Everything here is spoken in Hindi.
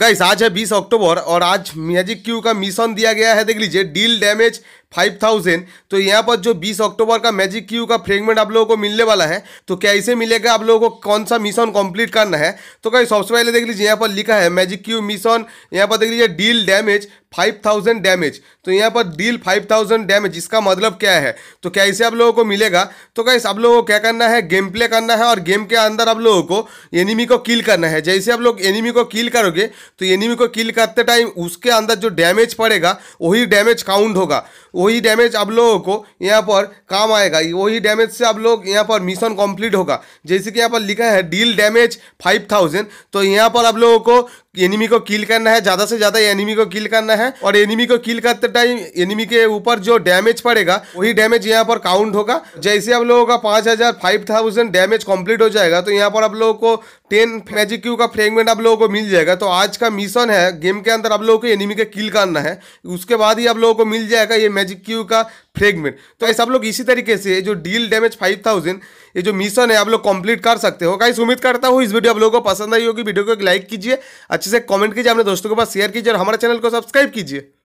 गाइस आज है 20 अक्टूबर और आज मैजिक क्यू का मिशन दिया गया है देख लीजिए डील डैमेज फाइव थाउजेंड तो यहाँ पर जो बीस अक्टूबर का मैजिक क्यू का फ्रेगमेंट आप लोगों को मिलने वाला है तो क्या इसे मिलेगा आप लोगों को कौन सा मिशन कंप्लीट करना है तो कहीं सबसे पहले देख लीजिए यहाँ पर लिखा है मैजिक क्यू मिशन यहाँ पर देख लीजिए deal damage five thousand damage तो यहाँ पर डील फाइव थाउजेंड डैमेज इसका मतलब क्या है तो क्या इसे आप लोगों को मिलेगा तो कहीं आप लोगों को क्या करना है गेम प्ले करना है और गेम के अंदर आप लोगों को एनिमी को किल करना है जैसे आप लोग एनिमी को किल करोगे तो एनिमी को किल करते टाइम उसके अंदर जो डैमेज पड़ेगा वही डैमेज काउंट होगा वही डैमेज आप लोगों को यहाँ पर काम आएगा वही डैमेज से आप लोग यहाँ पर मिशन कंप्लीट होगा जैसे कि यहाँ पर लिखा है डील डैमेज फाइव थाउजेंड तो यहाँ पर आप लोगों को एनिमी को किल करना है ज्यादा से ज्यादा एनिमी को किल करना है और एनिमी को किल करते टाइम एनिमी के ऊपर जो डैमेज पड़ेगा वही डैमेज यहाँ पर काउंट होगा जैसे आप लोगों का पांच हजार फाइव थाउजेंड डैमेज कंप्लीट हो जाएगा तो यहाँ पर आप लोगों को टेन मैजिक क्यू का फ्रेगमेंट आप लोगों को मिल जाएगा तो आज का मिशन है गेम के अंदर आप लोगों को एनिमी के किल करना है उसके बाद ही आप लोगों को मिल जाएगा ये मैजिक क्यू का फ्रेगमेंट तो ऐसे आप लोग इसी तरीके से जो डील डैमेज फाइव थाउजेंड ये जो मिशन है आप लोग कंप्लीट कर सकते हो कहीं उम्मीद करता हूँ इस वीडियो आप लोगों को पसंद आई होगी वीडियो को एक लाइक कीजिए अच्छे अच्छे से कमेंट कीजिए अपने दोस्तों के पास शेयर कीजिए और हमारे चैनल को सब्सक्राइब कीजिए